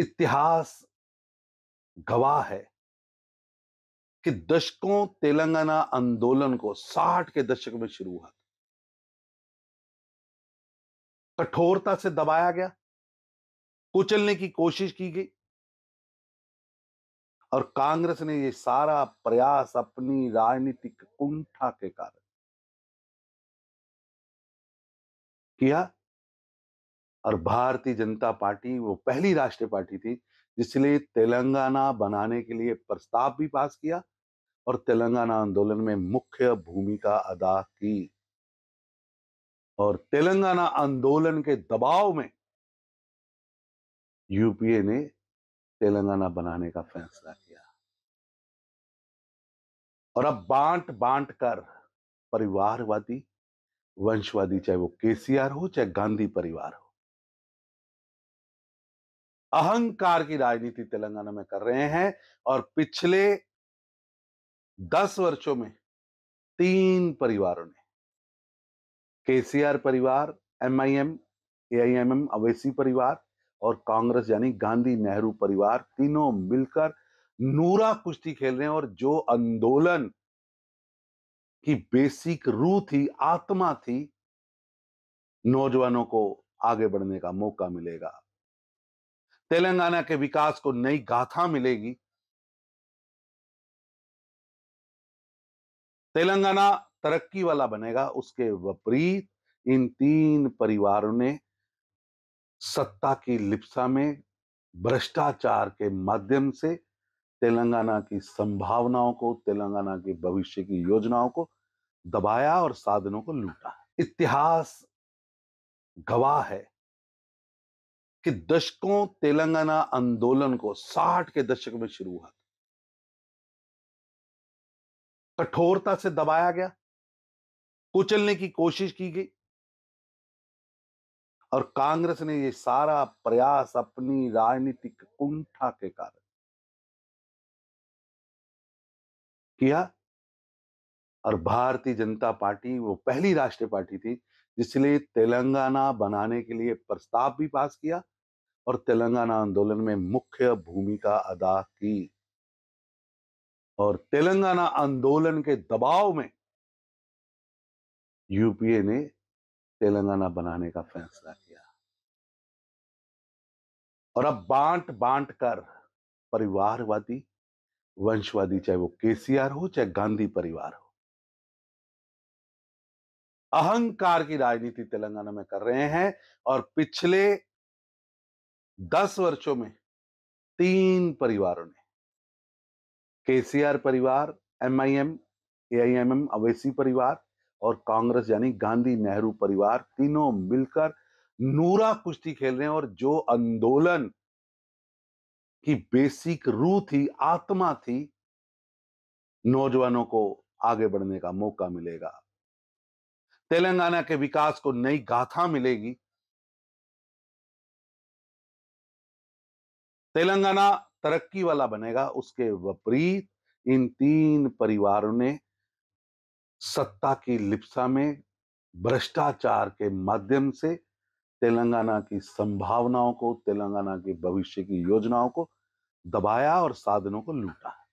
इतिहास गवाह है कि दशकों तेलंगाना आंदोलन को साठ के दशक में शुरू हुआ था कठोरता से दबाया गया कुचलने की कोशिश की गई और कांग्रेस ने ये सारा प्रयास अपनी राजनीतिक कुंठा के कारण किया और भारतीय जनता पार्टी वो पहली राष्ट्रीय पार्टी थी जिसने तेलंगाना बनाने के लिए प्रस्ताव भी पास किया और तेलंगाना आंदोलन में मुख्य भूमिका अदा की और तेलंगाना आंदोलन के दबाव में यूपीए ने तेलंगाना बनाने का फैसला किया और अब बांट बांट कर परिवारवादी वंशवादी चाहे वो केसीआर हो चाहे गांधी परिवार हो अहंकार की राजनीति तेलंगाना में कर रहे हैं और पिछले दस वर्षों में तीन परिवारों ने केसीआर परिवार एमआईएम एआईएमएम अवैसी परिवार और कांग्रेस यानी गांधी नेहरू परिवार तीनों मिलकर नूरा कुश्ती खेल रहे हैं और जो आंदोलन की बेसिक रूह थी आत्मा थी नौजवानों को आगे बढ़ने का मौका मिलेगा तेलंगाना के विकास को नई गाथा मिलेगी तेलंगाना तरक्की वाला बनेगा उसके विपरीत इन तीन परिवारों ने सत्ता की लिप्सा में भ्रष्टाचार के माध्यम से तेलंगाना की संभावनाओं को तेलंगाना के भविष्य की योजनाओं को दबाया और साधनों को लूटा इतिहास गवाह है कि दशकों तेलंगाना आंदोलन को 60 के दशक में शुरू हुआ कठोरता से दबाया गया कुचलने की कोशिश की गई और कांग्रेस ने ये सारा प्रयास अपनी राजनीतिक कुंठा के कारण किया और भारतीय जनता पार्टी वो पहली राष्ट्रीय पार्टी थी इसलिए तेलंगाना बनाने के लिए प्रस्ताव भी पास किया और तेलंगाना आंदोलन में मुख्य भूमिका अदा की और तेलंगाना आंदोलन के दबाव में यूपीए ने तेलंगाना बनाने का फैसला किया और अब बांट बांट कर परिवारवादी वंशवादी चाहे वो केसीआर हो चाहे गांधी परिवार हो अहंकार की राजनीति तेलंगाना में कर रहे हैं और पिछले दस वर्षों में तीन परिवारों ने केसीआर परिवार एमआईएम एआईएमएम अवैसी परिवार और कांग्रेस यानी गांधी नेहरू परिवार तीनों मिलकर नूरा कुश्ती खेल रहे हैं और जो आंदोलन की बेसिक रूह थी आत्मा थी नौजवानों को आगे बढ़ने का मौका मिलेगा तेलंगाना के विकास को नई गाथा मिलेगी तेलंगाना तरक्की वाला बनेगा उसके विपरीत इन तीन परिवारों ने सत्ता की लिप्सा में भ्रष्टाचार के माध्यम से तेलंगाना की संभावनाओं को तेलंगाना के भविष्य की योजनाओं को दबाया और साधनों को लूटा